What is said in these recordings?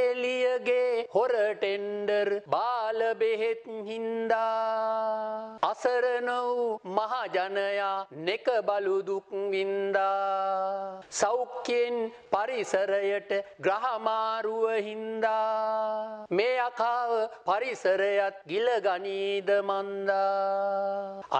ele පියගේ හොර tender බාල බෙහෙත් හින්දා අසරණ වූ මහජනයා නෙක බලු දුක් වින්දා සෞඛ්‍යයෙන් පරිසරයට ග්‍රහමාරුව හින්දා මේ අකාව පරිසරයත් ගිල ගනීද මන්දා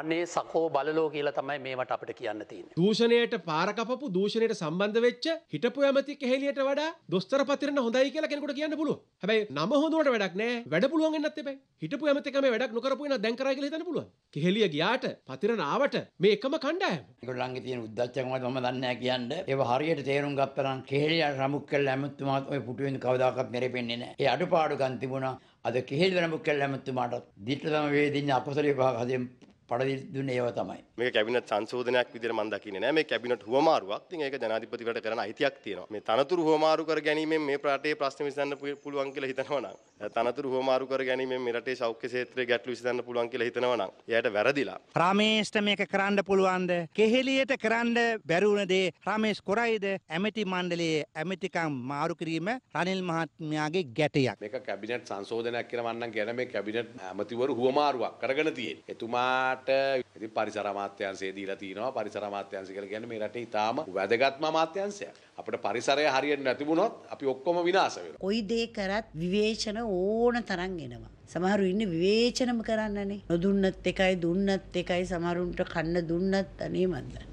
අනේ සකෝ බලලෝ කියලා තමයි මේවට අපිට කියන්න තියෙන්නේ දූෂණයට පාර කපපු දූෂණයට සම්බන්ධ වෙච්ච හිටපු ඇමති කෙහෙලියට වඩා දොස්තර පතිරණ හොඳයි කියලා කෙනෙකුට කියන්න පුළුවන් හැබැයි නම හොඳට වැඩක් නෑ වැඩ පුළුවන් වෙන්නත් එපයි. හිටපු ඇමතිකම වැඩක් නොකරපු වෙන දැන් කරයි කියලා හිතන්න පුළුවන්. කෙහෙලිය ගියාට පතිරණ ආවට මේ එකම කණ්ඩායම. ඒගොල්ලන්ගේ තියෙන උද්දච්චකම මම දන්නේ නෑ කියන්නේ. ඒව හරියට තේරුම් ගත්තනම් කෙහෙලිය රමුක් කළ ඇමතුමාත් ඔය පුටු වෙන කවදාකවත් මෙරෙපෙන්නේ නෑ. ඒ අඩපාඩුකම් තිබුණා. අද කෙහෙලිය රමුක් කළ ඇමතුමාට දිට්ඨතම වේදින්න අකුසලයේ පහකදෙන් පඩවිල් දුන්නේ ඒව තමයි. මේක කැබිනට් සංශෝධනයක් විදිහට මම දකින්නේ නෑ. මේ කැබිනට් හුවමාරුවක්. ඉතින් ඒක ජනාධිපතිවරට කරන අයිතියක් තියෙනවා. මේ තනතුරු හුවමාරු කර ගැනීමෙන් මේ රටේ ප්‍රශ්න විසඳන්න පුළුවන් කියලා හිතනවා නම් තනතුරු හුවමාරු කර ගැනීමෙන් මේ රටේ සෞඛ්‍ය ක්ෂේත්‍රයේ ගැටලු විසඳන්න පුළුවන් කියලා හිතනවා නම් එයාට වැරදිලා. රාමේෂ්ට මේක කරන්න පුළුවන්ද? කෙහෙලියට කරන්න බැරි වුණ දේ රාමේෂ් කොරයිද? ඇමති මණ්ඩලයේ ඇමතිකම් මාරු කිරීම රනිල් මහත්මයාගේ ගැටයක්. මේක කැබිනට් සංශෝධනයක් කියලා මම නම් කියන මේ කැබිනට් ඇමතිවරු හුවමාරුවක් කරගෙන තියෙන්නේ. එතුමාට වුණාට ඉතින් පරිසර අමාත්‍යාංශය දීලා තිනවා පරිසර අමාත්‍යාංශය කියලා කියන්නේ මේ රටේ ඊටාම වැදගත්ම අමාත්‍යාංශයක්. අපිට පරිසරය හරියට නැති වුණොත් අපි ඔක්කොම විනාශ වෙනවා. කොයි දේ කරත් විවේචන ඕන තරම් එනවා. සමහරු ඉන්න විවේචනම කරන්නනේ. නොදුන්නත් එකයි දුන්නත් එකයි සමහරුන්ට කන්න දුන්නත් අනේ මන්දා.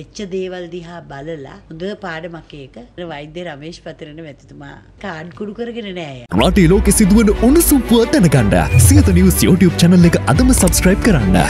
වෙච්ච දේවල් දිහා බලලා හොඳ පාඩමක් ඒක වෛද්‍ය රමේෂ් පතරන වැතිතුමා කාඩ් කුඩු කරගෙන නෑ රටේ ලෝකෙ සිදුවන උණුසුම් පුව දැනගන්න සියත නිවස් YouTube channel එක අදම subscribe කරන්න.